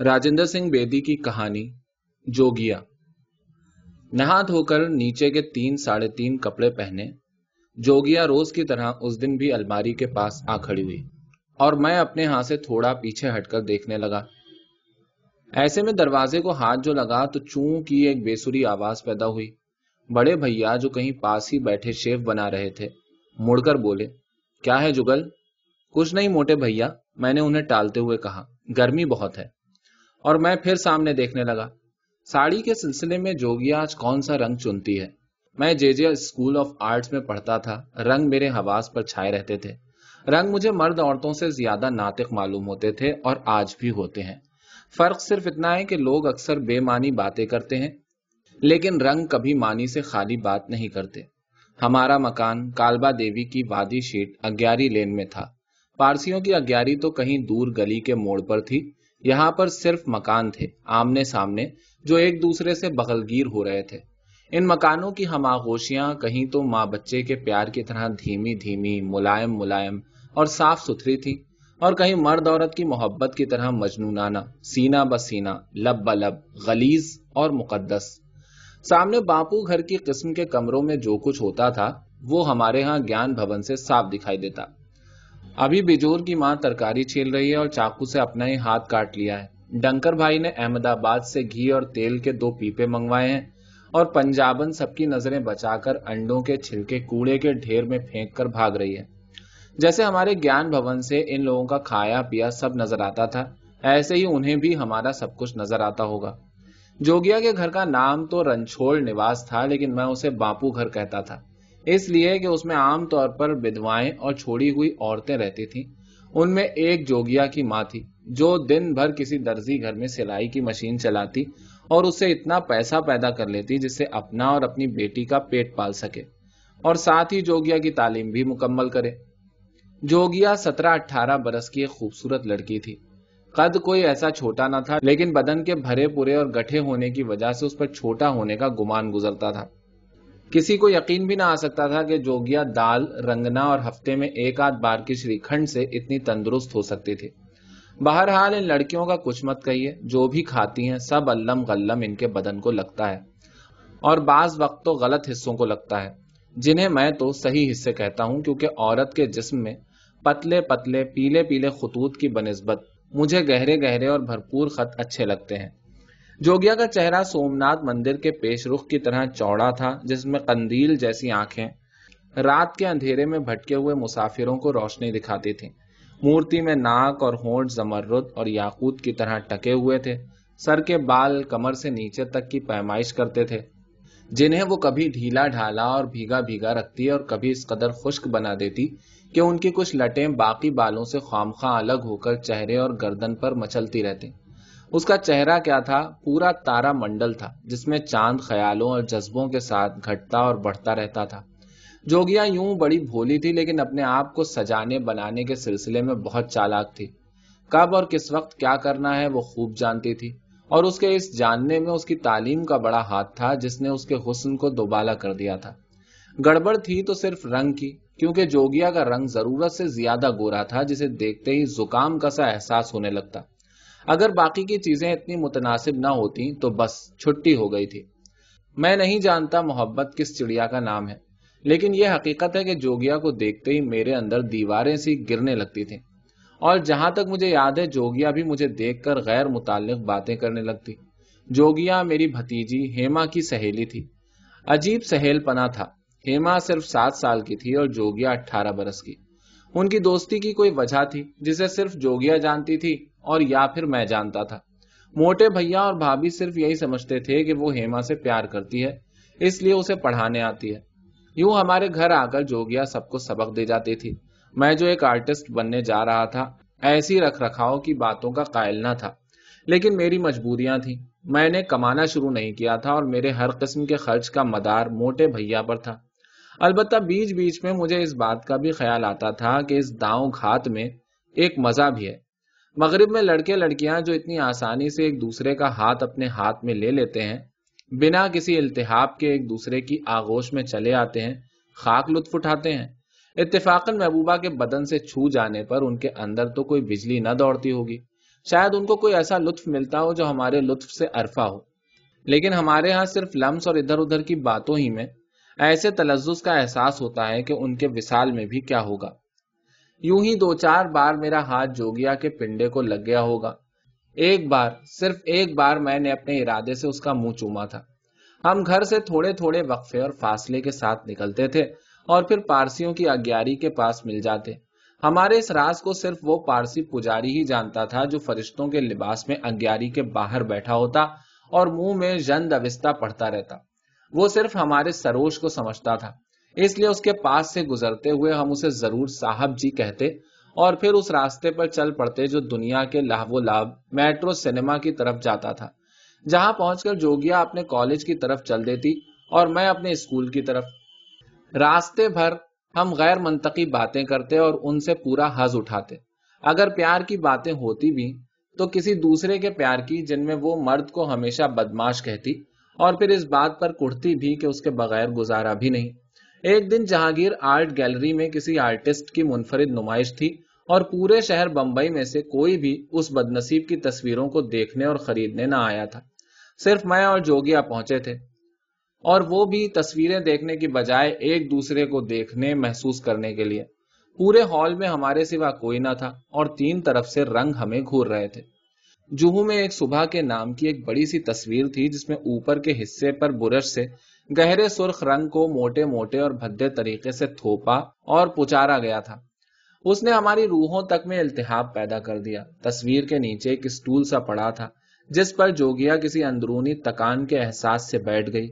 राजेंद्र सिंह बेदी की कहानी जोगिया नहा धोकर नीचे के तीन साढ़े तीन कपड़े पहने जोगिया रोज की तरह उस दिन भी अलमारी के पास आ खड़ी हुई और मैं अपने हाथ से थोड़ा पीछे हटकर देखने लगा ऐसे में दरवाजे को हाथ जो लगा तो चू की एक बेसुरी आवाज पैदा हुई बड़े भैया जो कहीं पास ही बैठे शेफ बना रहे थे मुड़कर बोले क्या है जुगल कुछ नहीं मोटे भैया मैंने उन्हें टालते हुए कहा गर्मी बहुत है और मैं फिर सामने देखने लगा साड़ी के सिलसिले में जोगिया आज कौन सा रंग चुनती है मैं जेजे स्कूल ऑफ आर्ट्स में पढ़ता था रंग मेरे हवास पर छाए रहते थे रंग मुझे मर्द औरतों से ज्यादा नातिक मालूम होते थे और आज भी होते हैं फर्क सिर्फ इतना है कि लोग अक्सर बेमानी बातें करते हैं लेकिन रंग कभी मानी से खाली बात नहीं करते हमारा मकान कालबा देवी की वादी शीट अग्यारी लेन में था पारसियों की अग्यारी तो कहीं दूर गली के मोड़ पर थी यहां पर सिर्फ मकान थे आमने सामने जो एक दूसरे से बगलगीर हो रहे थे इन मकानों की हम आगोशियां कहीं तो माँ बच्चे के प्यार की तरह धीमी धीमी मुलायम मुलायम और साफ सुथरी थी और कहीं मर्द औरत की मोहब्बत की तरह मजनूनाना सीना ब सीना लब ब लब गलीज और मुकदस सामने बापू घर की किस्म के कमरों में जो कुछ होता था वो हमारे यहाँ ज्ञान भवन से साफ दिखाई देता अभी बिजोर की माँ तरकारी छील रही है और चाकू से अपना ही हाथ काट लिया है डंकर भाई ने अहमदाबाद से घी और तेल के दो पीपे मंगवाए हैं और पंजाबन सबकी नजरें बचाकर अंडों के छिलके कूड़े के ढेर में फेंक कर भाग रही है जैसे हमारे ज्ञान भवन से इन लोगों का खाया पिया सब नजर आता था ऐसे ही उन्हें भी हमारा सब कुछ नजर आता होगा जोगिया के घर का नाम तो रंछोड़ निवास था लेकिन मैं उसे बापू घर कहता था इसलिए कि उसमें आमतौर पर विधवाएं और छोड़ी हुई औरतें रहती थीं उनमें एक जोगिया की माँ थी जो दिन भर किसी दर्जी घर में सिलाई की मशीन चलाती और उससे इतना पैसा पैदा कर लेती जिससे अपना और अपनी बेटी का पेट पाल सके और साथ ही जोगिया की तालीम भी मुकम्मल करे जोगिया सत्रह अट्ठारह बरस की एक खूबसूरत लड़की थी कद कोई ऐसा छोटा ना था लेकिन बदन के भरे पूरे और गठे होने की वजह से उस पर छोटा होने का गुमान गुजरता था किसी को यकीन भी ना आ सकता था कि जोगिया दाल रंगना और हफ्ते में एक आध बार की श्रीखंड से इतनी तंदुरुस्त हो सकती थी बहरहाल इन लड़कियों का कुछ मत कहिए जो भी खाती हैं सब अल्लम गल्लम इनके बदन को लगता है और बाज वक्त तो गलत हिस्सों को लगता है जिन्हें मैं तो सही हिस्से कहता हूँ क्योंकि औरत के जिसम में पतले पतले पीले पीले खतूत की बनस्बत मुझे गहरे गहरे और भरपूर खत अच्छे लगते हैं जोगिया का चेहरा सोमनाथ मंदिर के पेश रुख की तरह चौड़ा था जिसमें कंदील जैसी आंखें रात के अंधेरे में भटके हुए मुसाफिरों को रोशनी दिखाती थी मूर्ति में नाक और होंठ जमरुद और याकूत की तरह टके हुए थे सर के बाल कमर से नीचे तक की पैमाइश करते थे जिन्हें वो कभी ढीला ढाला और भीगा भीगा रखती और कभी इस कदर खुश्क बना देती कि उनकी कुछ लटें बाकी बालों से खामखा अलग होकर चेहरे और गर्दन पर मचलती रहती उसका चेहरा क्या था पूरा तारा मंडल था जिसमें चांद ख्यालों और जज्बों के साथ घटता और बढ़ता रहता था जोगिया यूं बड़ी भोली थी लेकिन अपने आप को सजाने बनाने के सिलसिले में बहुत चालाक थी कब और किस वक्त क्या करना है वो खूब जानती थी और उसके इस जानने में उसकी तालीम का बड़ा हाथ था जिसने उसके हुसन को दोबाला कर दिया था गड़बड़ थी तो सिर्फ रंग की क्योंकि जोगिया का रंग जरूरत से ज्यादा गोरा था जिसे देखते ही जुकाम का सा एहसास होने लगता अगर बाकी की चीजें इतनी मुतनासिब ना होती तो बस छुट्टी हो गई थी मैं नहीं जानता मोहब्बत किस चिड़िया का नाम है लेकिन यह हकीकत है कि जोगिया को देखते ही मेरे अंदर दीवारें सी गिरने लगती थी और जहां तक मुझे याद है जोगिया भी मुझे देखकर गैर मुतल बातें करने लगती जोगिया मेरी भतीजी हेमा की सहेली थी अजीब सहेल पना था हेमा सिर्फ सात साल की थी और जोगिया अट्ठारह बरस की उनकी दोस्ती की कोई वजह थी जिसे सिर्फ जोगिया जानती थी और या फिर मैं जानता था मोटे भैया और भाभी सिर्फ यही समझते थे कि वो हेमा से प्यार करती है इसलिए उसे पढ़ाने आती है यूं हमारे घर आकर जोगिया सबको सबक दे जाती थी मैं जो एक आर्टिस्ट बनने जा रहा था ऐसी रख रखाव की बातों का कायल ना था लेकिन मेरी मजबूरियां थी मैंने कमाना शुरू नहीं किया था और मेरे हर किस्म के खर्च का मदार मोटे भैया पर था अलबत्त बीच बीच में मुझे इस बात का भी ख्याल आता था कि इस दाव घात में एक मजा भी है मगरब में लड़के लड़कियां जो इतनी आसानी से एक दूसरे का हाथ अपने हाथ में ले लेते हैं बिना किसी अल्तहाब के एक दूसरे की आगोश में चले आते हैं खाक लुत्फ उठाते हैं इत्तेफाकन महबूबा के बदन से छू जाने पर उनके अंदर तो कोई बिजली न दौड़ती होगी शायद उनको कोई ऐसा लुत्फ मिलता हो जो हमारे लुत्फ से अरफा हो लेकिन हमारे यहाँ सिर्फ लम्स और इधर उधर की बातों ही में ऐसे तलजुस का एहसास होता है कि उनके विसाल में भी क्या होगा यूं ही दो चार बार मेरा हाथ जोगिया के पिंडे को लग गया होगा एक बार सिर्फ एक बार मैंने अपने इरादे से उसका मुंह चूमा था हम घर से थोड़े थोड़े वक्फे और फासले के साथ निकलते थे और फिर पारसियों की अग्यारी के पास मिल जाते हमारे इस राज को सिर्फ वो पारसी पुजारी ही जानता था जो फरिश्तों के लिबास में अग्यारी के बाहर बैठा होता और मुंह में जन दविस्ता पढ़ता रहता वो सिर्फ हमारे सरोज को समझता था इसलिए उसके पास से गुजरते हुए हम उसे जरूर साहब जी कहते और फिर उस रास्ते पर चल पड़ते जो दुनिया के लाभो लाभ मेट्रो सिनेमा की तरफ जाता था जहां पहुंचकर जोगिया अपने कॉलेज की तरफ चल देती और मैं अपने स्कूल की तरफ रास्ते भर हम गैर मनतकी बातें करते और उनसे पूरा हज उठाते अगर प्यार की बातें होती भी तो किसी दूसरे के प्यार की जिनमें वो मर्द को हमेशा बदमाश कहती और फिर इस बात पर कुटती भी कि उसके बगैर गुजारा भी नहीं एक दिन जहांगीर आर्ट गैलरी में किसी आर्टिस्ट की मुनफरद नुमाइश थी और पूरे शहर बंबई में से कोई भी उस बदनसीब की तस्वीरों को देखने और खरीदने ना आया था सिर्फ मैं और जोगिया पहुंचे थे और वो भी तस्वीरें देखने की बजाय एक दूसरे को देखने महसूस करने के लिए पूरे हॉल में हमारे सिवा कोई ना था और तीन तरफ से रंग हमें घूर रहे थे जुहू में एक सुबह के नाम की एक बड़ी सी तस्वीर थी जिसमें ऊपर के हिस्से पर बुरश से गहरे सुर्ख रंग को मोटे मोटे और भद्दे तरीके से थोपा और पुचारा गया था उसने हमारी रूहों तक में इल्तिहाब पैदा कर दिया तस्वीर के नीचे एक स्टूल सा पड़ा था जिस पर जोगिया किसी अंदरूनी तकान के एहसास से बैठ गई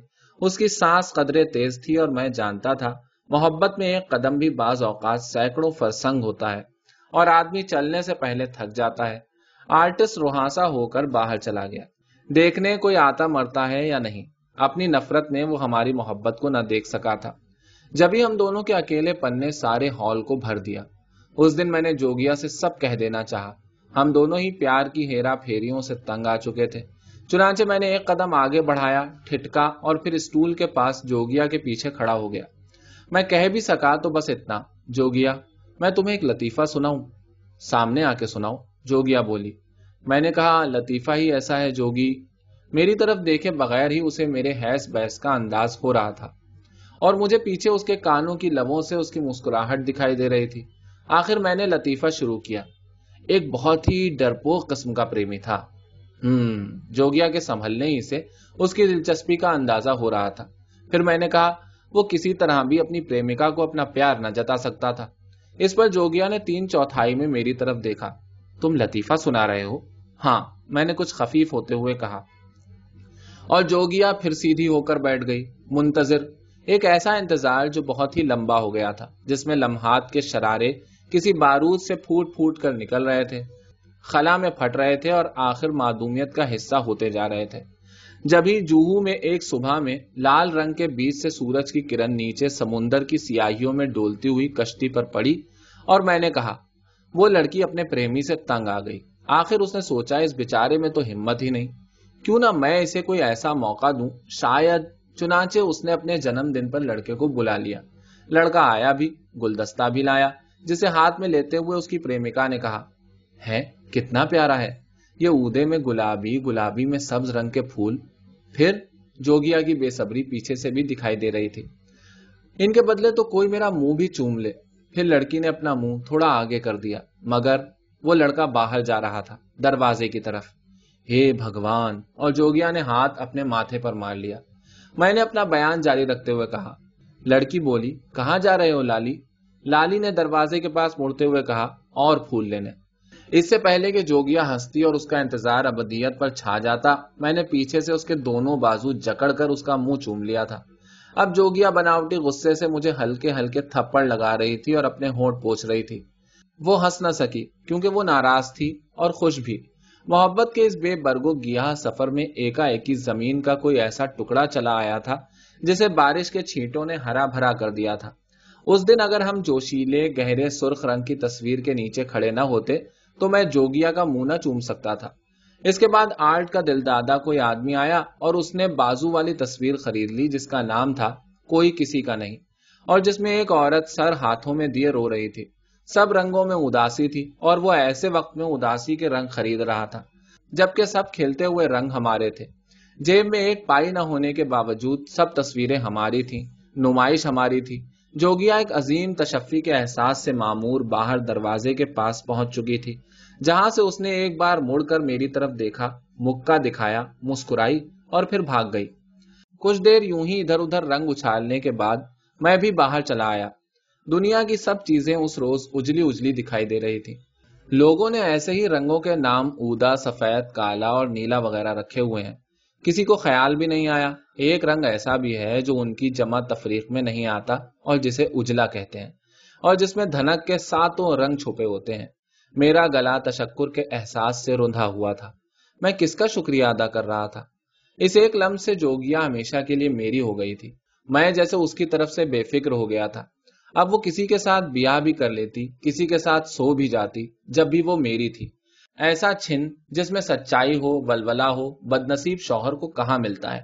उसकी सांस कदरे तेज थी और मैं जानता था मोहब्बत में एक कदम भी बाज औकात सैकड़ों फरसंग होता है और आदमी चलने से पहले थक जाता है आर्टिस्ट रोहासा होकर बाहर चला गया देखने कोई आता मरता है या नहीं अपनी नफरत में वो हमारी मोहब्बत को ना देख सका था जब ही हम दोनों के अकेले पन्ने सारे हॉल को भर दिया उस दिन मैंने जोगिया से सब कह देना चाह हम दोनों ही प्यार की हेरा फेरियों से तंग आ चुके थे चुनाचे मैंने एक कदम आगे बढ़ाया ठिटका और फिर स्टूल के पास जोगिया के पीछे खड़ा हो गया मैं कह भी सका तो बस इतना जोगिया मैं तुम्हें एक लतीफा सुनाऊं सामने आके सुनाऊ जोगिया बोली मैंने कहा लतीफा ही ऐसा है जोगी मेरी तरफ देखे बगैर ही उसे मेरे हैस बहस का अंदाज हो रहा था और मुझे पीछे उसके कानों की लबों से उसकी मुस्कुराहट दिखाई दे रही थी आखिर मैंने लतीफा शुरू किया एक बहुत ही डरपोक किस्म का प्रेमी था हम्म जोगिया के संभलने ही से उसकी दिलचस्पी का अंदाजा हो रहा था फिर मैंने कहा वो किसी तरह भी अपनी प्रेमिका को अपना प्यार न जता सकता था इस पर जोगिया ने तीन चौथाई में मेरी तरफ देखा तुम लतीफा सुना रहे हो हाँ मैंने कुछ खफीफ होते हुए कहा और जोगिया फिर सीधी होकर बैठ गई मुंतजिर एक ऐसा इंतजार जो बहुत ही लंबा हो गया था जिसमें लम्हात के शरारे किसी बारूद से फूट फूट कर निकल रहे थे खला में फट रहे थे और आखिर मादूमियत का हिस्सा होते जा रहे थे जब ही जूहू में एक सुबह में लाल रंग के बीच से सूरज की किरण नीचे समुन्दर की सियाहियों में डोलती हुई कश्ती पर पड़ी और मैंने कहा वो लड़की अपने प्रेमी से तंग आ गई आखिर उसने सोचा इस बेचारे में तो हिम्मत ही नहीं क्यों ना मैं इसे कोई ऐसा मौका दू शायद चुनाचे उसने अपने जन्मदिन पर लड़के को बुला लिया लड़का आया भी गुलदस्ता भी लाया जिसे हाथ में लेते हुए उसकी प्रेमिका ने कहा है कितना प्यारा है ये ऊदे में गुलाबी गुलाबी में सब्ज रंग के फूल फिर जोगिया की बेसब्री पीछे से भी दिखाई दे रही थी इनके बदले तो कोई मेरा मुंह भी चूम ले फिर लड़की ने अपना मुंह थोड़ा आगे कर दिया मगर वो लड़का बाहर जा रहा था दरवाजे की तरफ हे भगवान और जोगिया ने हाथ अपने माथे पर मार लिया मैंने अपना बयान जारी रखते हुए कहा लड़की बोली कहा जा रहे हो लाली लाली ने दरवाजे के पास मुड़ते हुए कहा और फूल लेने इससे पहले कि जोगिया हंसती और उसका इंतजार अबदियत पर छा जाता मैंने पीछे से उसके दोनों बाजू जकड़कर उसका मुंह चूम लिया था अब जोगिया बनावटी गुस्से से मुझे हल्के हल्के थप्पड़ लगा रही थी और अपने होंठ पोछ रही थी वो हंस न सकी क्योंकि वो नाराज थी और खुश भी मोहब्बत के इस बेबरगो गिया सफर में एकाएकी जमीन का कोई ऐसा टुकड़ा चला आया था जिसे बारिश के छींटों ने हरा भरा कर दिया था उस दिन अगर हम जोशीले गहरे सुर्ख रंग की तस्वीर के नीचे खड़े न होते तो मैं जोगिया का मुंह न चूम सकता था इसके बाद आर्ट का दिलदादा कोई आदमी आया और उसने बाजू वाली तस्वीर खरीद ली जिसका नाम था कोई किसी का नहीं और जिसमें एक औरत सर हाथों में दिए रो रही थी सब रंगों में उदासी थी और वो ऐसे वक्त में उदासी के रंग खरीद रहा था जबकि सब खेलते हुए रंग हमारे थे जेब में एक पाई न होने के बावजूद सब तस्वीरें हमारी थी नुमाइश हमारी थी जोगिया एक अजीम तशफ़ी के एहसास से मामूर बाहर दरवाजे के पास पहुंच चुकी थी जहां से उसने एक बार मुड़कर मेरी तरफ देखा मुक्का दिखाया मुस्कुराई और फिर भाग गई कुछ देर यूं ही इधर उधर रंग उछालने के बाद मैं भी बाहर चला आया दुनिया की सब चीजें उस रोज उजली उजली दिखाई दे रही थी लोगों ने ऐसे ही रंगों के नाम ऊदा सफेद काला और नीला वगैरह रखे हुए हैं किसी को ख्याल भी नहीं आया एक रंग ऐसा भी है जो उनकी जमा तफरीक में नहीं आता और जिसे उजला कहते हैं और जिसमें धनक के सातों रंग छुपे होते हैं मेरा गला तशक्कुर के एहसास से रुंधा हुआ था मैं किसका शुक्रिया अदा कर रहा था इस एक लम्ब से जोगिया हमेशा के लिए मेरी हो गई थी मैं जैसे उसकी तरफ से बेफिक्र हो गया था अब वो किसी के साथ ब्याह भी कर लेती किसी के साथ सो भी जाती जब भी वो मेरी थी ऐसा छिन जिसमें सच्चाई हो वलवला हो बदनसीब शोहर को कहा मिलता है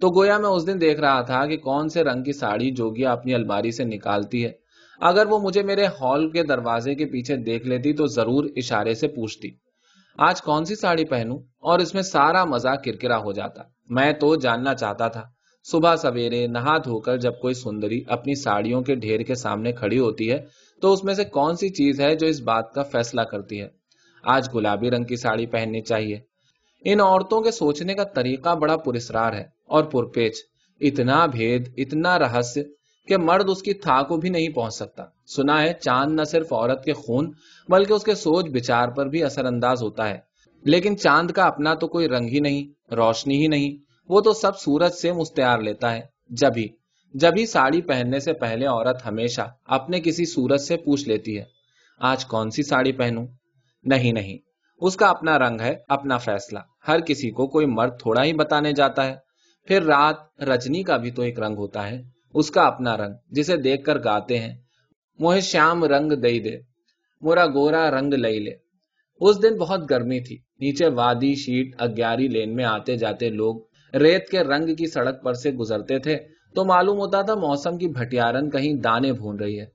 तो गोया मैं उस दिन देख रहा था कि कौन से रंग की साड़ी जोगिया अपनी अलमारी से निकालती है अगर वो मुझे मेरे हॉल के दरवाजे के पीछे देख लेती तो जरूर इशारे से पूछती आज कौन सी साड़ी पहनू और इसमें सारा मजा किरकिरा हो जाता मैं तो जानना चाहता था सुबह सवेरे नहा धोकर जब कोई सुंदरी अपनी साड़ियों के ढेर के सामने खड़ी होती है तो उसमें से कौन सी चीज है जो इस बात का फैसला करती है आज गुलाबी रंग की साड़ी पहननी चाहिए इन औरतों के सोचने का तरीका बड़ा पुरस्कार है और पुरपेच इतना भेद इतना रहस्य के मर्द उसकी था को भी नहीं पहुंच सकता सुना है चांद न सिर्फ औरत के खून बल्कि उसके सोच विचार पर भी असरअंदाज होता है लेकिन चांद का अपना तो कोई रंग ही नहीं रोशनी ही नहीं वो तो सब सूरज से मुस्तार लेता है जब ही जब ही साड़ी पहनने से पहले औरत हमेशा अपने किसी सूरज से पूछ लेती है आज कौन सी साड़ी पहनूं? नहीं नहीं उसका अपना रंग है अपना फैसला हर किसी को कोई मर्द थोड़ा ही बताने जाता है फिर रात रजनी का भी तो एक रंग होता है उसका अपना रंग जिसे देखकर गाते हैं मोहे श्याम रंग दई दे मोरा गोरा रंग लई ले उस दिन बहुत गर्मी थी नीचे वादी शीट अग्यारी लेन में आते जाते लोग रेत के रंग की सड़क पर से गुजरते थे तो मालूम होता था मौसम की भटियारन कहीं दाने भून रही है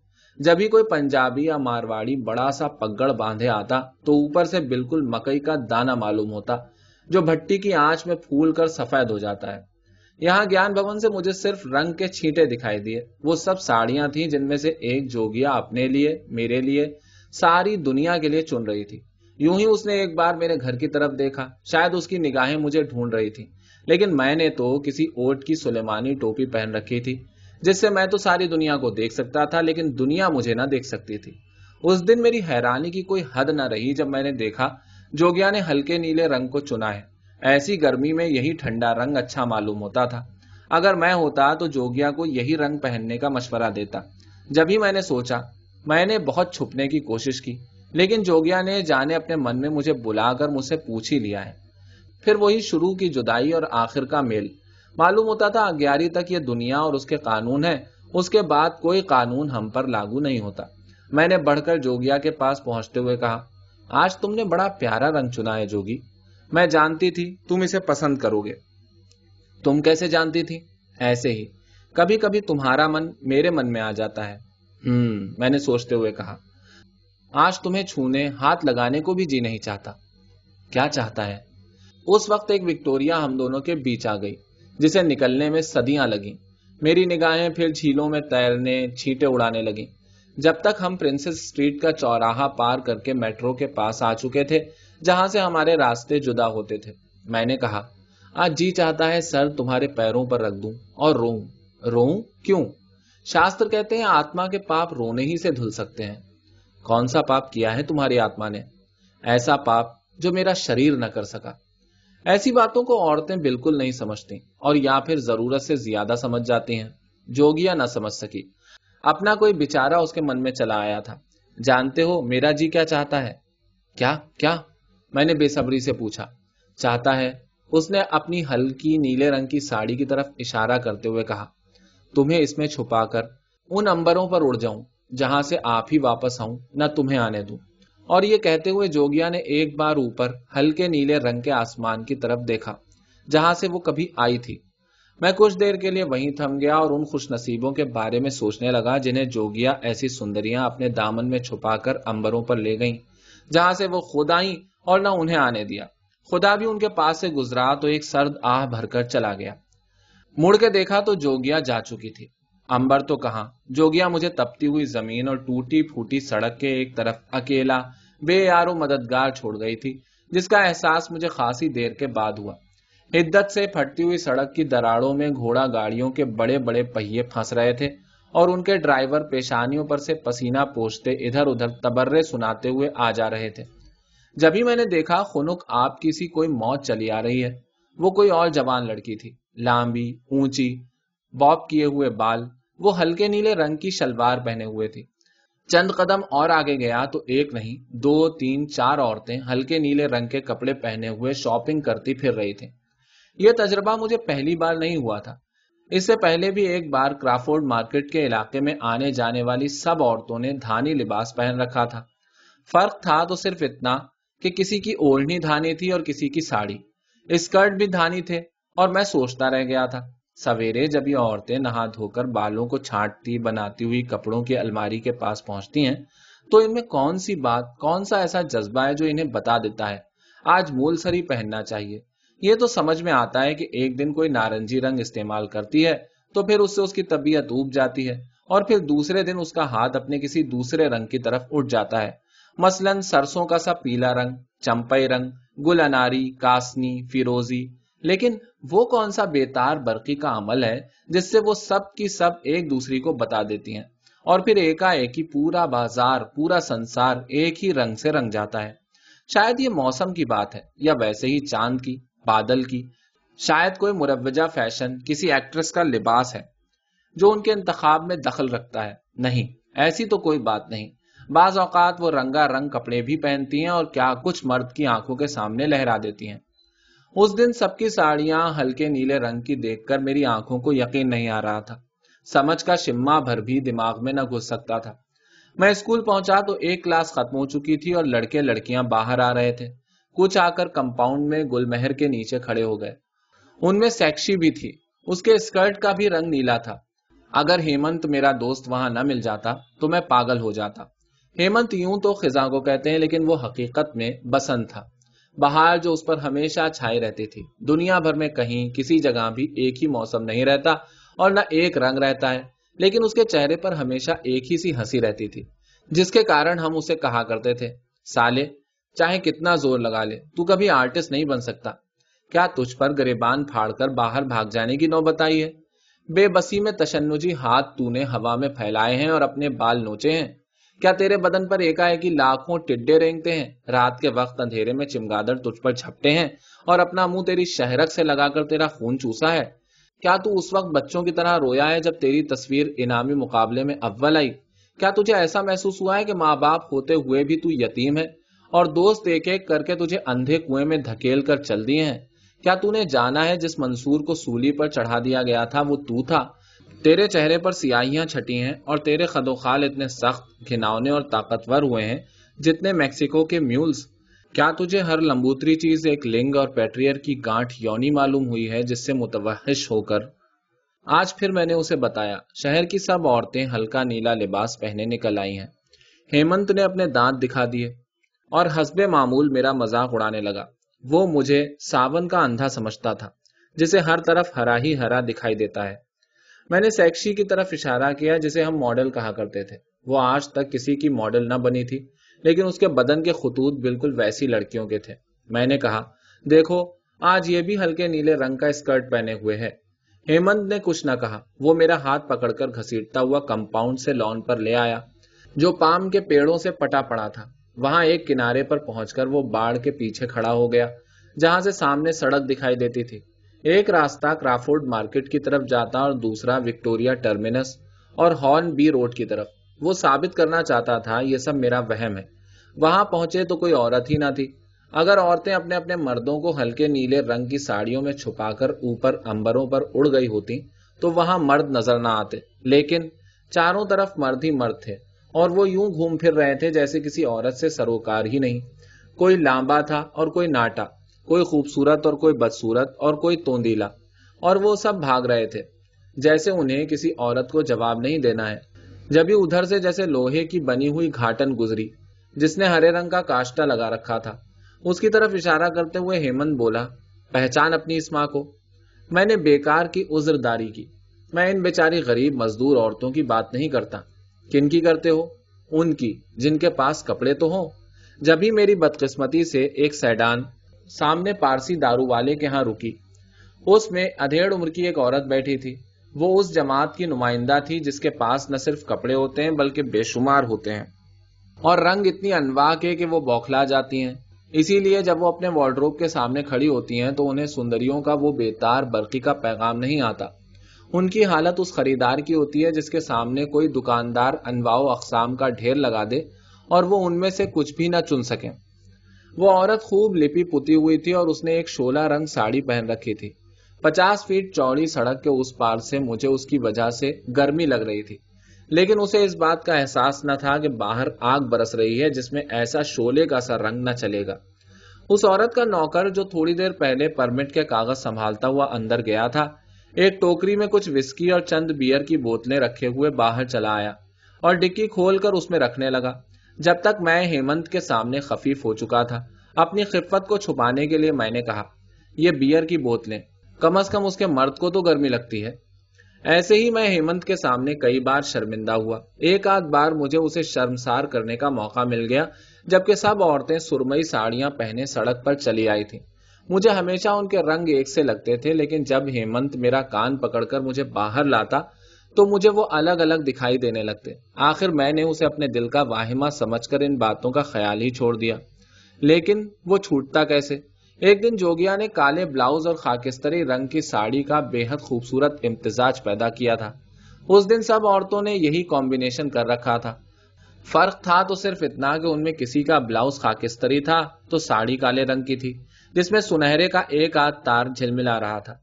जब भी कोई पंजाबी या मारवाड़ी बड़ा सा पगड़ बांधे आता तो ऊपर से बिल्कुल मकई का दाना मालूम होता जो भट्टी की आंच में फूल कर सफेद हो जाता है यहाँ ज्ञान भवन से मुझे सिर्फ रंग के छींटे दिखाई दिए वो सब साड़ियां थी जिनमें से एक जोगिया अपने लिए मेरे लिए सारी दुनिया के लिए चुन रही थी यूं ही उसने एक बार मेरे घर की तरफ देखा शायद उसकी निगाहें मुझे ढूंढ रही थी लेकिन मैंने तो किसी ओट की सुलेमानी टोपी पहन रखी थी जिससे मैं तो सारी दुनिया को देख सकता था लेकिन दुनिया मुझे ना देख सकती थी उस दिन मेरी हैरानी की कोई हद ना रही जब मैंने देखा जोगिया ने हल्के नीले रंग को चुना है ऐसी गर्मी में यही ठंडा रंग अच्छा मालूम होता था अगर मैं होता तो जोगिया को यही रंग पहनने का मशवरा देता जब ही मैंने सोचा मैंने बहुत छुपने की कोशिश की लेकिन जोगिया ने जाने अपने मन में मुझे बुलाकर मुझसे पूछ ही लिया है फिर वही शुरू की जुदाई और आखिर का मेल मालूम होता था अग्यारी तक ये दुनिया और उसके कानून है उसके बाद कोई कानून हम पर लागू नहीं होता मैंने बढ़कर जोगिया के पास पहुंचते हुए कहा आज तुमने बड़ा प्यारा रंग चुना है जोगी मैं जानती थी तुम इसे पसंद करोगे तुम कैसे जानती थी ऐसे ही कभी कभी तुम्हारा मन मेरे मन में आ जाता है हम्म मैंने सोचते हुए कहा आज तुम्हें छूने हाथ लगाने को भी जी नहीं चाहता क्या चाहता है उस वक्त एक विक्टोरिया हम दोनों के बीच आ गई जिसे निकलने में सदियां लगी मेरी निगाहें फिर झीलों में तैरने छीटे उड़ाने लगी जब तक हम प्रिंसेस स्ट्रीट का चौराहा पार करके मेट्रो के पास आ चुके थे जहां से हमारे रास्ते जुदा होते थे मैंने कहा आज जी चाहता है सर तुम्हारे पैरों पर रख दू और रो रो क्यों शास्त्र कहते हैं आत्मा के पाप रोने ही से धुल सकते हैं कौन सा पाप किया है तुम्हारी आत्मा ने ऐसा पाप जो मेरा शरीर न कर सका ऐसी बातों को औरतें बिल्कुल नहीं समझती और या फिर जरूरत से ज्यादा समझ जाती हैं जोगिया ना समझ सकी अपना कोई बिचारा उसके मन में चला आया था जानते हो मेरा जी क्या चाहता है क्या क्या मैंने बेसब्री से पूछा चाहता है उसने अपनी हल्की नीले रंग की साड़ी की तरफ इशारा करते हुए कहा तुम्हें इसमें छुपाकर उन अंबरों पर उड़ जाऊं जहां से आप ही वापस आऊं ना तुम्हें आने दूं और ये कहते हुए जोगिया ने एक बार ऊपर हल्के नीले रंग के आसमान की तरफ देखा जहां से वो कभी आई थी मैं कुछ देर के लिए वहीं थम गया और उन खुश नसीबों के बारे में सोचने लगा जिन्हें जोगिया ऐसी सुंदरियां अपने दामन में छुपा कर अंबरों पर ले गईं जहां से वो खुद आई और न उन्हें आने दिया खुदा भी उनके पास से गुजरा तो एक सर्द आह भरकर चला गया मुड़ के देखा तो जोगिया जा चुकी थी अंबर तो कहा जोगिया मुझे तपती हुई जमीन और टूटी फूटी सड़क के एक तरफ अकेला बेयारो मददगार छोड़ गई थी जिसका एहसास मुझे खासी देर के बाद हुआ हिद्दत से फटती हुई सड़क की दराड़ों में घोड़ा गाड़ियों के बड़े बड़े पहिए फंस रहे थे और उनके ड्राइवर पेशानियों पर से पसीना पोछते इधर उधर तबर्रे सुनाते हुए आ जा रहे थे जब ही मैंने देखा खुनुक आप किसी कोई मौत चली आ रही है वो कोई और जवान लड़की थी लांबी ऊंची बॉब किए हुए बाल वो हल्के नीले रंग की शलवार पहने हुए थी चंद कदम और आगे गया तो एक नहीं दो तीन चार औरतें हल्के नीले रंग के कपड़े पहने हुए शॉपिंग करती फिर रही थी यह तजर्बा मुझे पहली बार नहीं हुआ था इससे पहले भी एक बार क्राफोर्ड मार्केट के इलाके में आने जाने वाली सब औरतों ने धानी लिबास पहन रखा था फर्क था तो सिर्फ इतना कि किसी की ओढ़नी धानी थी और किसी की साड़ी स्कर्ट भी धानी थे और मैं सोचता रह गया था सवेरे जब ये औरतें नहा धोकर बालों को छाटती बनाती हुई कपड़ों की अलमारी के पास पहुंचती हैं तो इनमें कौन सी बात कौन सा ऐसा जज्बा है जो इन्हें बता देता है आज मूल सरी पहनना चाहिए ये तो समझ में आता है कि एक दिन कोई नारंगी रंग इस्तेमाल करती है तो फिर उससे उसकी तबीयत उब जाती है और फिर दूसरे दिन उसका हाथ अपने किसी दूसरे रंग की तरफ उठ जाता है मसलन सरसों का सा पीला रंग चंपई रंग गुल कासनी फिरोजी लेकिन वो कौन सा बेतार बरकी का अमल है जिससे वो सब की सब एक दूसरी को बता देती हैं और फिर एकाएक ही पूरा बाजार पूरा संसार एक ही रंग से रंग जाता है शायद ये मौसम की बात है या वैसे ही चांद की बादल की शायद कोई मुरवजा फैशन किसी एक्ट्रेस का लिबास है जो उनके इंतखाब में दखल रखता है नहीं ऐसी तो कोई बात नहीं बाज औकात वो रंगा रंग कपड़े भी पहनती हैं और क्या कुछ मर्द की आंखों के सामने लहरा देती हैं उस दिन सबकी साड़ियां हल्के नीले रंग की देखकर मेरी आंखों को यकीन नहीं आ रहा था समझ का शिम्मा भर भी दिमाग में न घुस सकता था मैं स्कूल पहुंचा तो एक क्लास खत्म हो चुकी थी और लड़के लड़कियां बाहर आ रहे थे कुछ आकर कंपाउंड में गुलमहर के नीचे खड़े हो गए उनमें सेक्शी भी थी उसके स्कर्ट का भी रंग नीला था अगर हेमंत मेरा दोस्त वहां न मिल जाता तो मैं पागल हो जाता हेमंत यूं तो खिजा को कहते हैं लेकिन वो हकीकत में बसंत था बहार जो उस पर हमेशा छाई रहती थी दुनिया भर में कहीं किसी जगह भी एक ही मौसम नहीं रहता और न एक रंग रहता है लेकिन उसके चेहरे पर हमेशा एक ही सी हंसी रहती थी जिसके कारण हम उसे कहा करते थे साले चाहे कितना जोर लगा ले तू कभी आर्टिस्ट नहीं बन सकता क्या तुझ पर गरेबान फाड़कर बाहर भाग जाने की नौबत आई है बेबसी में तशन्नुजी हाथ तूने हवा में फैलाए हैं और अपने बाल नोचे हैं क्या तेरे बदन पर एका है कि लाखों टिड्डे रेंगते हैं रात के वक्त अंधेरे में चिमगादड़ तुझ पर झपटे हैं और अपना मुंह तेरी शहरक से लगाकर तेरा खून चूसा है क्या तू उस वक्त बच्चों की तरह रोया है जब तेरी तस्वीर इनामी मुकाबले में अव्वल आई क्या तुझे ऐसा महसूस हुआ है कि माँ बाप होते हुए भी तू यतीम है और दोस्त एक एक करके तुझे अंधे कुएं में धकेल कर चल दिए हैं क्या तूने जाना है जिस मंसूर को सूली पर चढ़ा दिया गया था वो तू था तेरे चेहरे पर सियाहियां छटी हैं और तेरे खदोखाल इतने सख्त घिनौने और ताकतवर हुए हैं जितने मैक्सिको के म्यूल्स क्या तुझे हर लंबूतरी चीज एक लिंग और पेट्रियर की गांठ योनी मालूम हुई है जिससे मुतवहश होकर आज फिर मैंने उसे बताया शहर की सब औरतें हल्का नीला लिबास पहने निकल आई हैं हेमंत ने अपने दांत दिखा दिए और हसबे मामूल मेरा मजाक उड़ाने लगा वो मुझे सावन का अंधा समझता था जिसे हर तरफ हरा ही हरा दिखाई देता है मैंने सेक्शी की तरफ इशारा किया जिसे हम मॉडल कहा करते थे वो आज तक किसी की मॉडल ना बनी थी लेकिन उसके बदन के खतूत बिल्कुल वैसी लड़कियों के थे मैंने कहा देखो आज ये भी हल्के नीले रंग का स्कर्ट पहने हुए है हेमंत ने कुछ ना कहा वो मेरा हाथ पकड़कर घसीटता हुआ कंपाउंड से लॉन पर ले आया जो पाम के पेड़ों से पटा पड़ा था वहां एक किनारे पर पहुंचकर वो बाढ़ के पीछे खड़ा हो गया जहां से सामने सड़क दिखाई देती थी एक रास्ता क्राफोर्ड मार्केट की तरफ जाता और दूसरा विक्टोरिया टर्मिनस और हॉर्न बी रोड की तरफ वो साबित करना चाहता था ये सब मेरा वहम है वहां पहुंचे तो कोई औरत ही ना थी अगर औरतें अपने अपने मर्दों को हल्के नीले रंग की साड़ियों में छुपाकर ऊपर अंबरों पर उड़ गई होती तो वहां मर्द नजर ना आते लेकिन चारों तरफ मर्द ही मर्द थे और वो यूं घूम फिर रहे थे जैसे किसी औरत से सरोकार ही नहीं कोई लांबा था और कोई नाटा कोई खूबसूरत और कोई बदसूरत और कोई तोंदीला और वो सब भाग रहे थे जैसे उन्हें किसी औरत को जवाब नहीं देना है जब ये उधर से जैसे लोहे की बनी हुई घाटन गुजरी जिसने हरे रंग का काष्टा लगा रखा था उसकी तरफ इशारा करते हुए हेमंत बोला पहचान अपनी इस माँ को मैंने बेकार की उजरदारी की मैं इन बेचारी गरीब मजदूर औरतों की बात नहीं करता किन की करते हो उनकी जिनके पास कपड़े तो हो जब ही मेरी बदकिस्मती से एक सैडान सामने पारसी दारू वाले के यहाँ रुकी उसमें अधेड़ उम्र की एक औरत बैठी थी वो उस जमात की नुमाइंदा थी जिसके पास न सिर्फ कपड़े होते हैं बल्कि बेशुमार होते हैं और रंग इतनी अनवा के कि वो बौखला जाती हैं इसीलिए जब वो अपने वार्ड्रोब के सामने खड़ी होती हैं तो उन्हें सुंदरियों का वो बेतार बरकी का पैगाम नहीं आता उनकी हालत उस खरीदार की होती है जिसके सामने कोई दुकानदार अनवाओ अकसाम का ढेर लगा दे और वो उनमें से कुछ भी ना चुन सके वो औरत खूब लिपी पुती हुई थी और उसने एक शोला रंग साड़ी पहन रखी थी पचास फीट चौड़ी सड़क के उस पार से मुझे उसकी वजह से गर्मी लग रही थी लेकिन उसे इस बात का एहसास न था कि बाहर आग बरस रही है जिसमें ऐसा शोले का सा रंग न चलेगा उस औरत का नौकर जो थोड़ी देर पहले परमिट के कागज संभालता हुआ अंदर गया था एक टोकरी में कुछ विस्की और चंद बियर की बोतलें रखे हुए बाहर चला आया और डिक्की खोलकर उसमें रखने लगा जब तक मैं हेमंत के सामने खफीफ हो चुका था अपनी खिफत को छुपाने के लिए मैंने कहा यह बियर की बोतलें कम अज कम उसके मर्द को तो गर्मी लगती है ऐसे ही मैं हेमंत के सामने कई बार शर्मिंदा हुआ एक आध बार मुझे उसे शर्मसार करने का मौका मिल गया जबकि सब औरतें सुरमई साड़ियां पहने सड़क पर चली आई थी मुझे हमेशा उनके रंग एक से लगते थे लेकिन जब हेमंत मेरा कान पकड़कर मुझे बाहर लाता तो मुझे वो अलग अलग दिखाई देने लगते आखिर मैंने उसे अपने दिल का वाहिमा समझ कर इन बातों का ख्याल ही छोड़ दिया लेकिन वो छूटता कैसे एक दिन जोगिया ने काले ब्लाउज और खाकिस्तरी रंग की साड़ी का बेहद खूबसूरत इम्तजाज पैदा किया था उस दिन सब औरतों ने यही कॉम्बिनेशन कर रखा था फर्क था तो सिर्फ इतना कि उनमें किसी का ब्लाउज खाकिस्तरी था तो साड़ी काले रंग की थी जिसमें सुनहरे का एक आध तार झिलमिला रहा था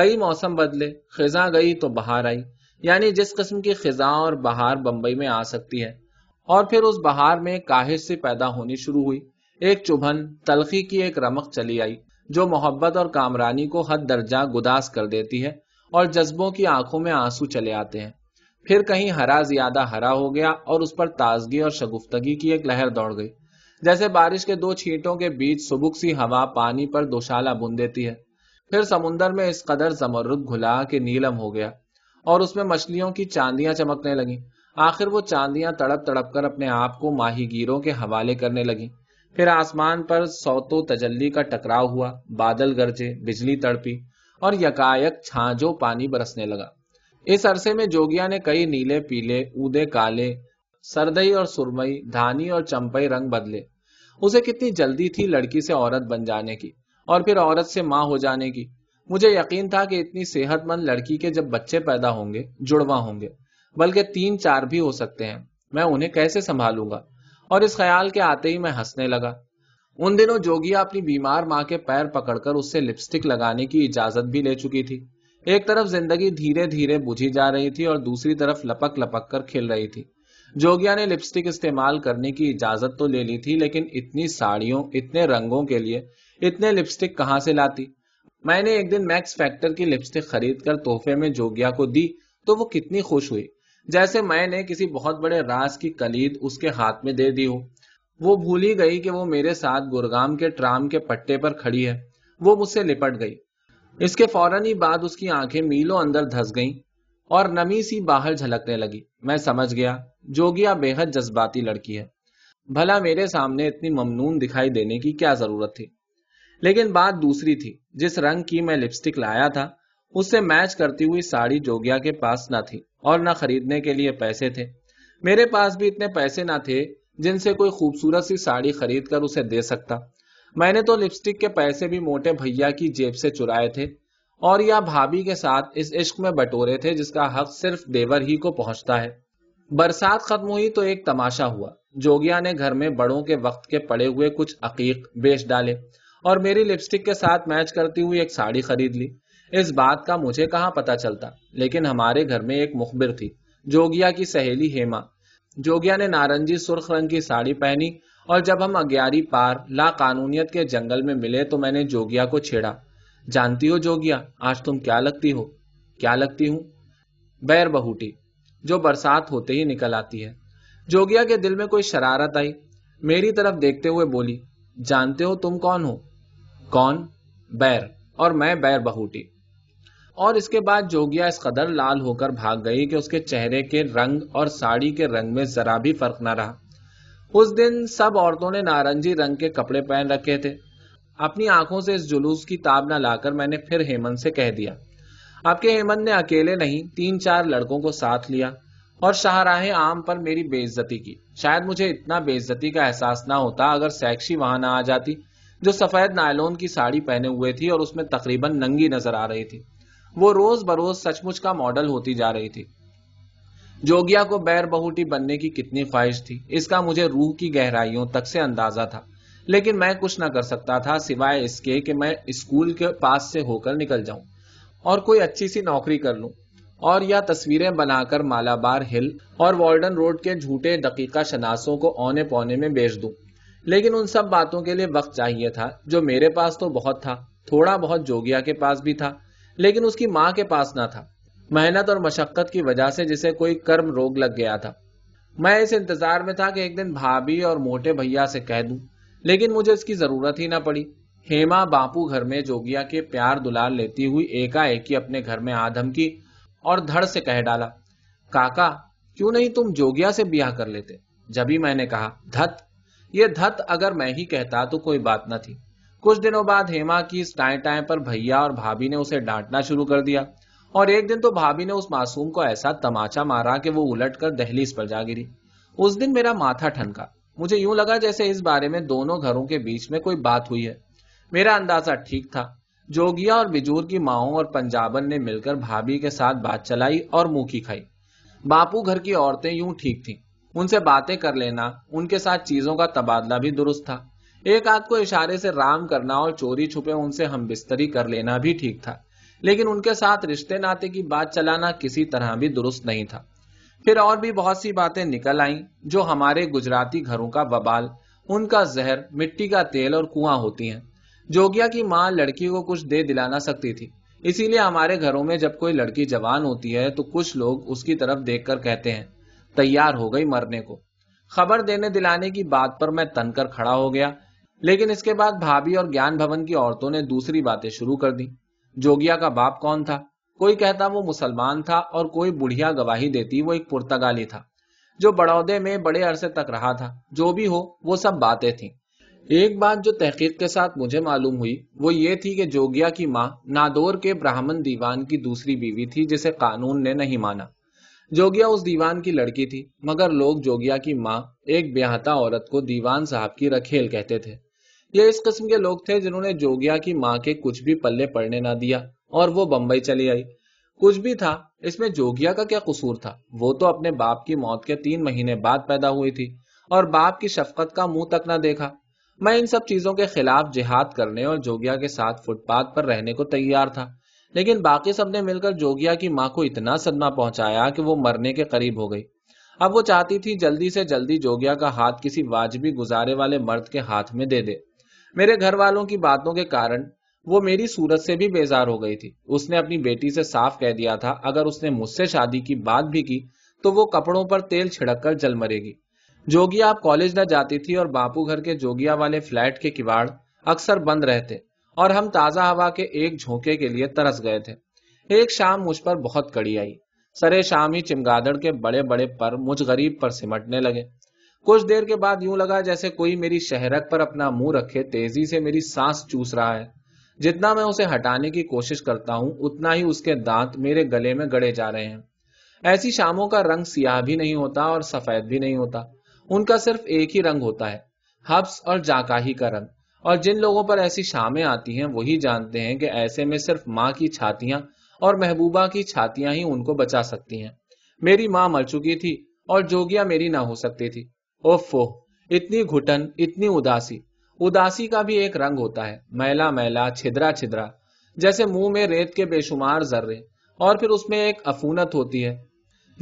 कई मौसम बदले खिजा गई तो बाहर आई यानी जिस किस्म की खिजा और बहार बंबई में आ सकती है और फिर उस बहार में काहिश से पैदा होनी शुरू हुई एक चुभन तलखी की एक रमक चली आई जो मोहब्बत और कामरानी को हद दर्जा गुदास कर देती है और जज्बों की आंखों में आंसू चले आते हैं फिर कहीं हरा ज्यादा हरा हो गया और उस पर ताजगी और शगुफ्तगी की एक लहर दौड़ गई जैसे बारिश के दो छींटों के बीच सुबुक सी हवा पानी पर दोशाला बुन देती है फिर समुन्दर में इस कदर जमरुद घुला के नीलम हो गया और उसमें मछलियों की चांदियां चमकने लगी आखिर वो चांदियां तड़प तड़प कर अपने आप को माहीगीरों के हवाले करने लगी फिर आसमान पर सौतो तजल्ली का टकराव हुआ बादल गरजे बिजली तड़पी और यकायक छाजो पानी बरसने लगा इस अरसे में जोगिया ने कई नीले पीले ऊदे काले सरदई और सुरमई धानी और चंपई रंग बदले उसे कितनी जल्दी थी लड़की से औरत बन जाने की और फिर औरत से माँ हो जाने की मुझे यकीन था कि इतनी सेहतमंद लड़की के जब बच्चे पैदा होंगे जुड़वा होंगे बल्कि तीन चार भी हो सकते हैं मैं उन्हें कैसे संभालूंगा और इस ख्याल के आते ही मैं हंसने लगा उन दिनों जोगिया अपनी बीमार माँ के पैर पकड़कर उससे लिपस्टिक लगाने की इजाजत भी ले चुकी थी एक तरफ जिंदगी धीरे धीरे बुझी जा रही थी और दूसरी तरफ लपक लपक कर खिल रही थी जोगिया ने लिपस्टिक इस्तेमाल करने की इजाजत तो ले ली थी लेकिन इतनी साड़ियों इतने रंगों के लिए इतने लिपस्टिक कहाँ से लाती मैंने एक दिन मैक्स फैक्टर की लिपस्टिक खरीद कर तोहफे में जोगिया को दी तो वो कितनी खुश हुई जैसे मैंने किसी बहुत बड़े रास की कलीद उसके हाथ में दे दी हो वो भूल ही गई कि वो मेरे साथ गुरगाम के ट्राम के पट्टे पर खड़ी है वो मुझसे लिपट गई इसके फौरन ही बाद उसकी आंखें मीलों अंदर धस गई और नमी सी बाहर झलकने लगी मैं समझ गया जोगिया बेहद जज्बाती लड़की है भला मेरे सामने इतनी ममनून दिखाई देने की क्या जरूरत थी लेकिन बात दूसरी थी जिस रंग की मैं लिपस्टिक लाया था उससे मैच करती हुई साड़ी जोगिया के पास ना थी और ना खरीदने के लिए पैसे थे मेरे पास भी इतने पैसे ना थे जिनसे कोई खूबसूरत सी साड़ी खरीद कर उसे दे सकता मैंने तो लिपस्टिक के पैसे भी मोटे भैया की जेब से चुराए थे और या भाभी के साथ इस इश्क में बटोरे थे जिसका हक सिर्फ देवर ही को पहुंचता है बरसात खत्म हुई तो एक तमाशा हुआ जोगिया ने घर में बड़ों के वक्त के पड़े हुए कुछ अकीक बेच डाले और मेरी लिपस्टिक के साथ मैच करती हुई एक साड़ी खरीद ली इस बात का मुझे कहाँ पता चलता लेकिन हमारे घर में एक मुखबिर थी जोगिया की सहेली हेमा जोगिया ने नारंगी सुर्ख रंग की साड़ी पहनी और जब हम अग्यारी पार लाकानूनियत के जंगल में मिले तो मैंने जोगिया को छेड़ा जानती हो जोगिया आज तुम क्या लगती हो क्या लगती हूँ बैर बहुटी जो बरसात होते ही निकल आती है जोगिया के दिल में कोई शरारत आई मेरी तरफ देखते हुए बोली जानते हो तुम कौन हो कौन बैर और मैं बैर बहुटी और इसके बाद जोगिया इस कदर लाल होकर भाग गई कि उसके चेहरे के रंग और साड़ी के रंग में जरा भी फर्क न रहा उस दिन सब औरतों ने नारंगी रंग के कपड़े पहन रखे थे अपनी आंखों से इस जुलूस की ताब न लाकर मैंने फिर हेमंत से कह दिया आपके हेमंत ने अकेले नहीं तीन चार लड़कों को साथ लिया और शाहराहे आम पर मेरी बेइज्जती की शायद मुझे इतना बेजती का एहसास ना होता अगर सैक्शी वहां ना आ जाती जो सफेद नायलोन की साड़ी पहने हुए थी और उसमें तकरीबन नंगी नजर आ रही थी वो रोज बरोज सचमुच का मॉडल होती जा रही थी जोगिया को बैर बहुटी बनने की कितनी ख्वाहिश थी इसका मुझे रूह की गहराइयों तक से अंदाजा था लेकिन मैं कुछ ना कर सकता था सिवाय इसके कि मैं स्कूल के पास से होकर निकल जाऊं और कोई अच्छी सी नौकरी कर लूं और या तस्वीरें बनाकर मालाबार हिल और वॉल्डन रोड के झूठे दकीका शनासों को औने पौने में बेच दू लेकिन उन सब बातों के लिए वक्त चाहिए था जो मेरे पास तो बहुत था थोड़ा बहुत जोगिया के पास भी था लेकिन उसकी माँ के पास ना था मेहनत और मशक्क़त की वजह से जिसे कोई कर्म रोग लग गया था मैं इस इंतज़ार में था कि एक दिन भाभी और मोटे भैया से कह दू लेकिन मुझे इसकी ज़रूरत ही ना पड़ी हेमा बापू घर में जोगिया के प्यार दुलार लेती हुई एकाएकी अपने घर में आधम की और धड़ से कह डाला काका क्यों नहीं तुम जोगिया से ब्याह कर लेते जबी मैंने कहा धत ये धत अगर मैं ही कहता तो कोई बात न थी कुछ दिनों बाद हेमा की इस टाए टाए पर भैया और भाभी ने उसे डांटना शुरू कर दिया और एक दिन तो भाभी ने उस मासूम को ऐसा तमाचा मारा कि वो उलट कर दहलीज पर जा गिरी उस दिन मेरा माथा ठनका मुझे यूं लगा जैसे इस बारे में दोनों घरों के बीच में कोई बात हुई है मेरा अंदाजा ठीक था जोगिया और बिजूर की माओ और पंजाबन ने मिलकर भाभी के साथ बात चलाई और मुंह की खाई बापू घर की औरतें यूं ठीक थीं उनसे बातें कर लेना उनके साथ चीजों का तबादला भी दुरुस्त था एक आध को इशारे से राम करना और चोरी छुपे उनसे हम बिस्तरी कर लेना भी ठीक था लेकिन उनके साथ रिश्ते नाते की बात चलाना किसी तरह भी दुरुस्त नहीं था फिर और भी बहुत सी बातें निकल आईं जो हमारे गुजराती घरों का बबाल उनका जहर मिट्टी का तेल और कुआं होती हैं जोगिया की माँ लड़की को कुछ दे दिलाना सकती थी इसीलिए हमारे घरों में जब कोई लड़की जवान होती है तो कुछ लोग उसकी तरफ देख कर कहते हैं तैयार हो गई मरने को खबर देने दिलाने की बात पर मैं तनकर खड़ा हो गया लेकिन इसके बाद भाभी और ज्ञान भवन की औरतों ने दूसरी बातें शुरू कर दी जोगिया का बाप कौन था कोई कहता वो मुसलमान था और कोई बुढ़िया गवाही देती वो एक पुर्तगाली था जो बड़ौदे में बड़े अरसे तक रहा था जो भी हो वो सब बातें थी एक बात जो तहकीक के साथ मुझे मालूम हुई वो ये थी कि जोगिया की माँ नादोर के ब्राह्मण दीवान की दूसरी बीवी थी जिसे कानून ने नहीं माना जोगिया उस दीवान की लड़की थी मगर लोग जोगिया की माँ एक ब्याहता औरत को दीवान साहब की रखेल कहते थे ये इस किस्म के लोग थे जिन्होंने जोगिया की माँ के कुछ भी पल्ले पड़ने ना दिया और वो बम्बई चली आई कुछ भी था इसमें जोगिया का क्या कसूर था वो तो अपने बाप की मौत के तीन महीने बाद पैदा हुई थी और बाप की शफकत का मुंह तक ना देखा मैं इन सब चीजों के खिलाफ जिहाद करने और जोगिया के साथ फुटपाथ पर रहने को तैयार था लेकिन बाकी सब ने मिलकर जोगिया की माँ को इतना सदमा पहुंचाया कि वो मरने के करीब हो गई अब वो चाहती थी जल्दी से जल्दी जोगिया का हाथ किसी वाजबी गुजारे वाले मर्द के हाथ में दे दे मेरे घर वालों की बातों के कारण वो मेरी सूरत से भी बेजार हो गई थी उसने अपनी बेटी से साफ कह दिया था अगर उसने मुझसे शादी की बात भी की तो वो कपड़ों पर तेल छिड़क कर जल मरेगी जोगिया आप कॉलेज न जाती थी और बापू घर के जोगिया वाले फ्लैट के किवाड़ अक्सर बंद रहते और हम ताजा हवा के एक झोंके के लिए तरस गए थे एक शाम मुझ पर बहुत कड़ी आई सरे शाम ही चिमगादड़ के बड़े बड़े पर मुझ गरीब पर सिमटने लगे कुछ देर के बाद यूं लगा जैसे कोई मेरी शहरक पर अपना मुंह रखे तेजी से मेरी सांस चूस रहा है जितना मैं उसे हटाने की कोशिश करता हूं उतना ही उसके दांत मेरे गले में गड़े जा रहे हैं ऐसी शामों का रंग सियाह भी नहीं होता और सफेद भी नहीं होता उनका सिर्फ एक ही रंग होता है हब्स और जाकाही का रंग और जिन लोगों पर ऐसी शामें आती हैं वही जानते हैं कि ऐसे में सिर्फ माँ की छातियां और महबूबा की छातियां ही उनको बचा सकती हैं मेरी माँ मर चुकी थी और जोगिया मेरी ना हो सकती थी ओह इतनी घुटन इतनी उदासी उदासी का भी एक रंग होता है मैला मैला छिदरा छिदरा जैसे मुंह में रेत के बेशुमार जर्रे और फिर उसमें एक अफूनत होती है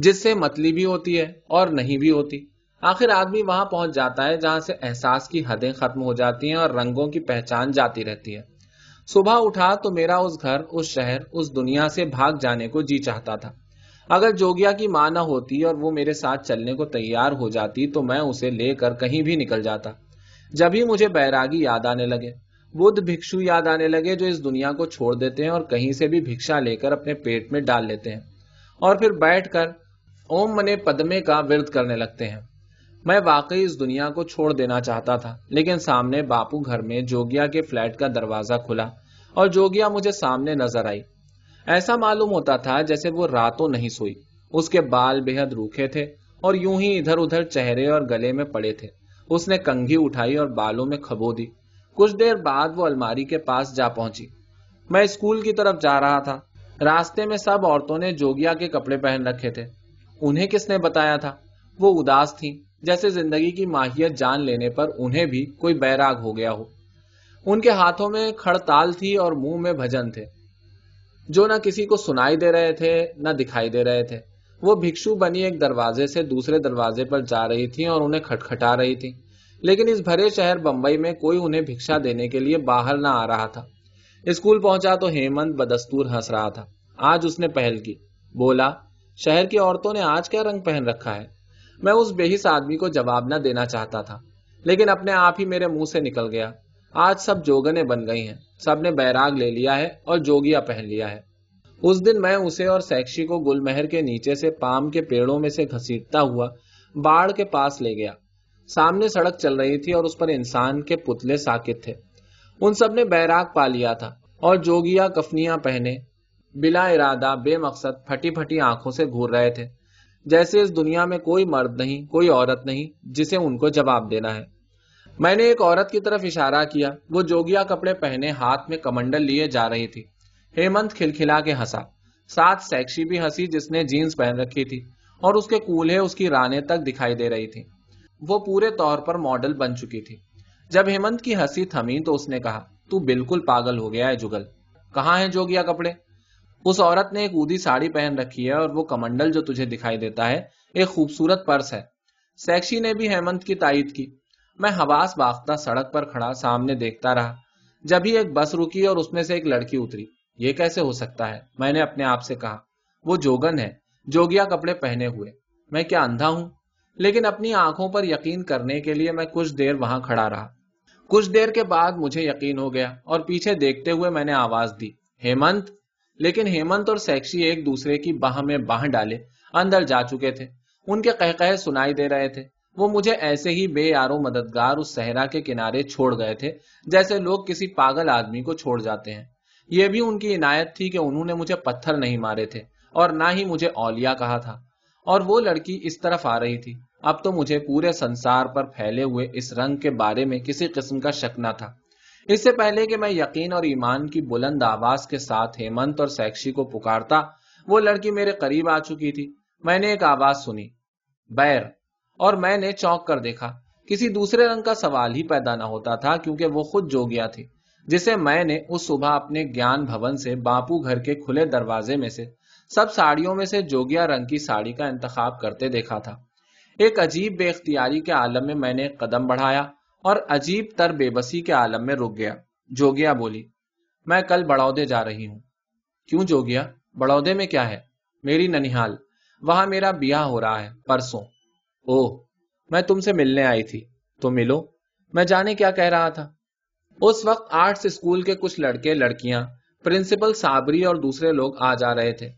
जिससे मतली भी होती है और नहीं भी होती आखिर आदमी वहां पहुंच जाता है जहां से एहसास की हदें खत्म हो जाती हैं और रंगों की पहचान जाती रहती है सुबह उठा तो मेरा उस घर उस शहर उस दुनिया से भाग जाने को जी चाहता था अगर जोगिया की मां न होती और वो मेरे साथ चलने को तैयार हो जाती तो मैं उसे लेकर कहीं भी निकल जाता जब ही मुझे बैरागी याद आने लगे बुद्ध भिक्षु याद आने लगे जो इस दुनिया को छोड़ देते हैं और कहीं से भी भिक्षा लेकर अपने पेट में डाल लेते हैं और फिर बैठकर ओम मने पद्मे का विरत करने लगते हैं मैं वाकई इस दुनिया को छोड़ देना चाहता था लेकिन सामने बापू घर में जोगिया के फ्लैट का दरवाजा खुला और जोगिया मुझे सामने नजर आई ऐसा मालूम होता था जैसे वो रातों नहीं सोई उसके बाल बेहद रूखे थे और यूं ही इधर उधर चेहरे और गले में पड़े थे उसने कंघी उठाई और बालों में खबो दी कुछ देर बाद वो अलमारी के पास जा पहुंची मैं स्कूल की तरफ जा रहा था रास्ते में सब औरतों ने जोगिया के कपड़े पहन रखे थे उन्हें किसने बताया था वो उदास थी जैसे जिंदगी की माहियत जान लेने पर उन्हें भी कोई बैराग हो गया हो उनके हाथों में खड़ताल थी और मुंह में भजन थे जो न किसी को सुनाई दे रहे थे न दिखाई दे रहे थे वो भिक्षु बनी एक दरवाजे से दूसरे दरवाजे पर जा रही थी और उन्हें खटखटा रही थी लेकिन इस भरे शहर बंबई में कोई उन्हें भिक्षा देने के लिए बाहर ना आ रहा था स्कूल पहुंचा तो हेमंत बदस्तूर हंस रहा था आज उसने पहल की बोला शहर की औरतों ने आज क्या रंग पहन रखा है मैं उस बेहिस आदमी को जवाब न देना चाहता था लेकिन अपने आप ही मेरे मुंह से निकल गया आज सब जोगने बन गई हैं सबने बैराग ले लिया है और जोगिया पहन लिया है उस दिन मैं उसे और सैक्षी को गुलमहर के नीचे से पाम के पेड़ों में से घसीटता हुआ बाढ़ के पास ले गया सामने सड़क चल रही थी और उस पर इंसान के पुतले साकित थे उन सब ने बैराग पा लिया था और जोगिया कफनिया पहने बिला इरादा बेमकसद फटी फटी आंखों से घूर रहे थे जैसे इस दुनिया में कोई मर्द नहीं कोई औरत नहीं जिसे उनको जवाब देना है मैंने एक औरत की तरफ इशारा किया वो जोगिया कपड़े पहने हाथ में कमंडल लिए जा रही थी हेमंत खिलखिला के हंसा साथ सेक्सी भी हंसी जिसने जींस पहन रखी थी और उसके कूल्हे उसकी राने तक दिखाई दे रही थी वो पूरे तौर पर मॉडल बन चुकी थी जब हेमंत की हंसी थमी तो उसने कहा तू बिल्कुल पागल हो गया है जुगल कहा है जोगिया कपड़े उस औरत ने एक ऊदी साड़ी पहन रखी है और वो कमंडल जो तुझे दिखाई देता है एक खूबसूरत पर्स है सैक्षी ने भी हेमंत की तायद की मैं हवास बाख्ता सड़क पर खड़ा सामने देखता रहा जब ही एक बस रुकी और उसमें से एक लड़की उतरी ये कैसे हो सकता है मैंने अपने आप से कहा वो जोगन है जोगिया कपड़े पहने हुए मैं क्या अंधा हूं लेकिन अपनी आंखों पर यकीन करने के लिए मैं कुछ देर वहां खड़ा रहा कुछ देर के बाद मुझे यकीन हो गया और पीछे देखते हुए मैंने आवाज दी हेमंत लेकिन हेमंत और सैक्षी एक दूसरे की बाह में बाह डाले अंदर जा चुके थे उनके कह कह सुनाई दे रहे थे वो मुझे ऐसे ही बेयारो मददगार उस सहरा के किनारे छोड़ गए थे जैसे लोग किसी पागल आदमी को छोड़ जाते हैं ये भी उनकी इनायत थी कि उन्होंने मुझे पत्थर नहीं मारे थे और ना ही मुझे औलिया कहा था और वो लड़की इस तरफ आ रही थी अब तो मुझे पूरे संसार पर फैले हुए इस रंग के बारे में किसी किस्म का शक न था इससे पहले कि मैं यकीन और ईमान की बुलंद आवाज के साथ हेमंत और सैक्षी को पुकारता वो लड़की मेरे करीब आ चुकी थी मैंने एक आवाज सुनी बैर और मैंने चौंक कर देखा किसी दूसरे रंग का सवाल ही पैदा ना होता था क्योंकि वो खुद जोगिया थी जिसे मैंने उस सुबह अपने ज्ञान भवन से बापू घर के खुले दरवाजे में से सब साड़ियों में से जोगिया रंग की साड़ी का इंतखा करते देखा था एक अजीब बेख्तियारी के आलम में मैंने कदम बढ़ाया और अजीब तर बेबसी के आलम में रुक गया जोगिया बोली मैं कल बड़ौदे जा रही हूं क्यों जोगिया बड़ौदे में क्या है मेरी ननिहाल वहां मेरा ब्याह हो रहा है परसों ओह मैं तुमसे मिलने आई थी तो मिलो मैं जाने क्या कह रहा था उस वक्त आर्ट्स स्कूल के कुछ लड़के लड़कियां प्रिंसिपल साबरी और दूसरे लोग आ जा रहे थे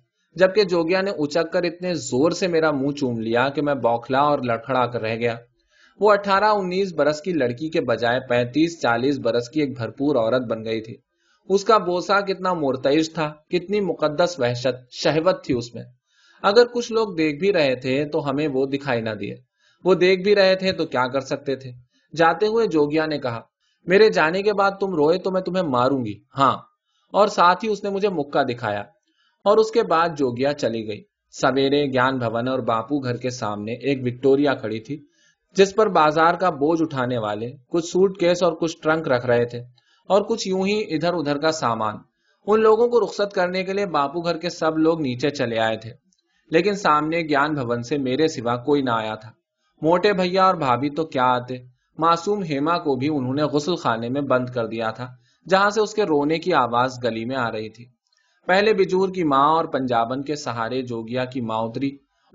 जबकि जोगिया ने उचक कर इतने जोर से मेरा मुंह चूम लिया कि मैं बौखला और लड़खड़ा कर रह गया वो 18-19 बरस की लड़की के बजाय 35-40 बरस की एक भरपूर औरत बन गई थी उसका बोसा कितना मोरतज था कितनी मुकदस वहशत शहवत थी उसमें अगर कुछ लोग देख भी रहे थे तो हमें वो दिखाई ना दिए वो देख भी रहे थे तो क्या कर सकते थे जाते हुए जोगिया ने कहा मेरे जाने के बाद तुम रोए तो मैं तुम्हें मारूंगी हाँ और साथ ही उसने मुझे मुक्का दिखाया और उसके बाद जोगिया चली गई सवेरे ज्ञान भवन और बापू घर के सामने एक विक्टोरिया खड़ी थी जिस पर बाजार का बोझ उठाने वाले कुछ सूट केस और कुछ ट्रंक रख रहे थे और कुछ यूं ही इधर उधर का सामान उन लोगों को रुख्सत करने के लिए बापू घर के सब लोग नीचे चले आए थे लेकिन सामने ज्ञान भवन से मेरे सिवा कोई ना आया था मोटे भैया और भाभी तो क्या आते मासूम हेमा को भी उन्होंने गुसल खाने में बंद कर दिया था जहां से उसके रोने की आवाज गली में आ रही थी पहले बिजूर की माँ और पंजाबन के सहारे जोगिया की माउतरी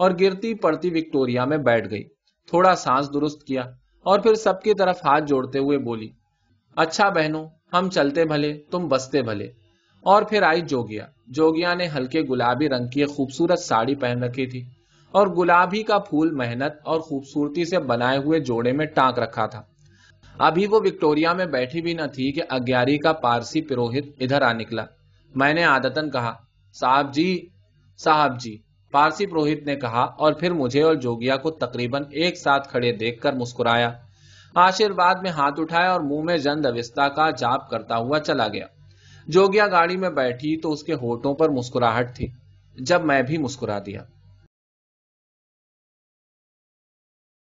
और गिरती पड़ती विक्टोरिया में बैठ गई थोड़ा सांस दुरुस्त किया और फिर सबकी तरफ हाथ जोड़ते हुए बोली अच्छा बहनों हम चलते भले तुम बसते भले और फिर आई जोगिया जोगिया ने हल्के गुलाबी रंग की खूबसूरत साड़ी पहन रखी थी और गुलाबी का फूल मेहनत और खूबसूरती से बनाए हुए जोड़े में टांक रखा था अभी वो विक्टोरिया में बैठी भी न थी कि अग्यारी का पारसी पुरोहित इधर आ निकला मैंने आदतन कहा साहब जी साहब जी पारसी पुरोहित ने कहा और फिर मुझे और जोगिया को तकरीबन एक साथ खड़े देखकर मुस्कुराया आशीर्वाद में हाथ उठाया और मुंह में जंद अविस्ता का जाप करता हुआ चला गया जोगिया गाड़ी में बैठी तो उसके होठों पर मुस्कुराहट थी जब मैं भी मुस्कुरा दिया